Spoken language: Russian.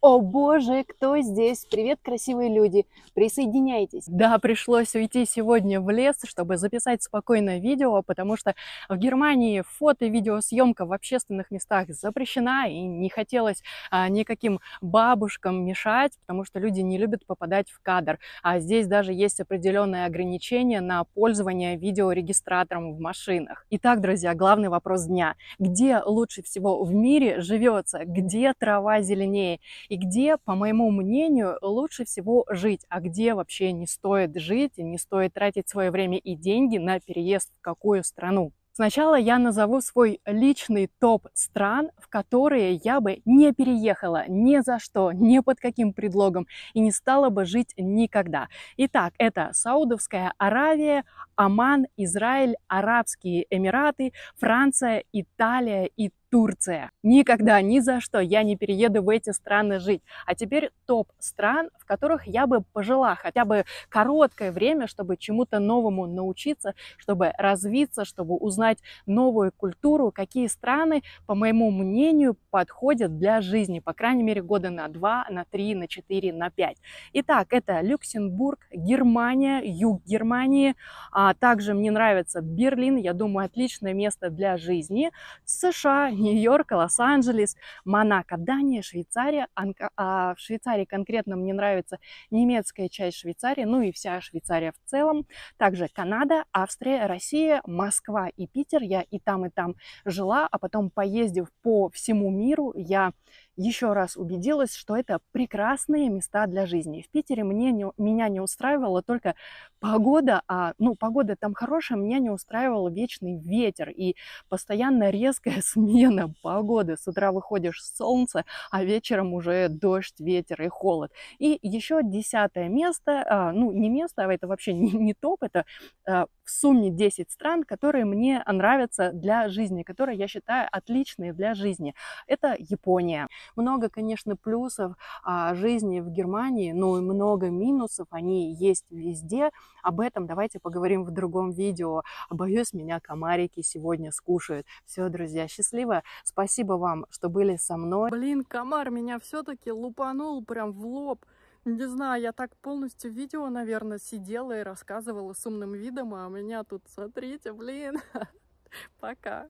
О боже, кто здесь? Привет, красивые люди! Присоединяйтесь! Да, пришлось уйти сегодня в лес, чтобы записать спокойное видео, потому что в Германии фото и видеосъемка в общественных местах запрещена, и не хотелось а, никаким бабушкам мешать, потому что люди не любят попадать в кадр. А здесь даже есть определенные ограничения на пользование видеорегистратором в машинах. Итак, друзья, главный вопрос дня. Где лучше всего в мире живется? Где трава зеленее? и где, по моему мнению, лучше всего жить, а где вообще не стоит жить, и не стоит тратить свое время и деньги на переезд в какую страну. Сначала я назову свой личный топ стран, в которые я бы не переехала ни за что, ни под каким предлогом и не стала бы жить никогда. Итак, это Саудовская Аравия, Оман, Израиль, Арабские Эмираты, Франция, Италия и Турция. Никогда, ни за что я не перееду в эти страны жить. А теперь топ стран, в которых я бы пожила хотя бы короткое время, чтобы чему-то новому научиться, чтобы развиться, чтобы узнать новую культуру, какие страны, по моему мнению, подходят для жизни, по крайней мере, года на два, на три, на четыре, на пять. Итак, это Люксембург, Германия, юг Германии. А также мне нравится Берлин, я думаю, отличное место для жизни. США, Нью-Йорк, Лос-Анджелес, Монако, Дания, Швейцария. А в Швейцарии конкретно мне нравится немецкая часть Швейцарии, ну и вся Швейцария в целом. Также Канада, Австрия, Россия, Москва и Питер. Я и там, и там жила, а потом, поездив по всему миру, я еще раз убедилась, что это прекрасные места для жизни. В Питере мне не, меня не устраивала только погода, а, ну, погода там хорошая, меня не устраивал вечный ветер и постоянно резкая смена погоды. С утра выходишь солнце, а вечером уже дождь, ветер и холод. И еще десятое место, а, ну, не место, а это вообще не, не топ, это а, в сумме 10 стран, которые мне нравятся для жизни, которые я считаю отличные для жизни. Это Япония. Много, конечно, плюсов а, жизни в Германии, но и много минусов, они есть везде. Об этом давайте поговорим в другом видео. Боюсь, меня комарики сегодня скушают. Все, друзья, счастливо. Спасибо вам, что были со мной. Блин, комар меня все-таки лупанул прям в лоб. Не знаю, я так полностью видео, наверное, сидела и рассказывала с умным видом, а у меня тут, смотрите, блин, пока.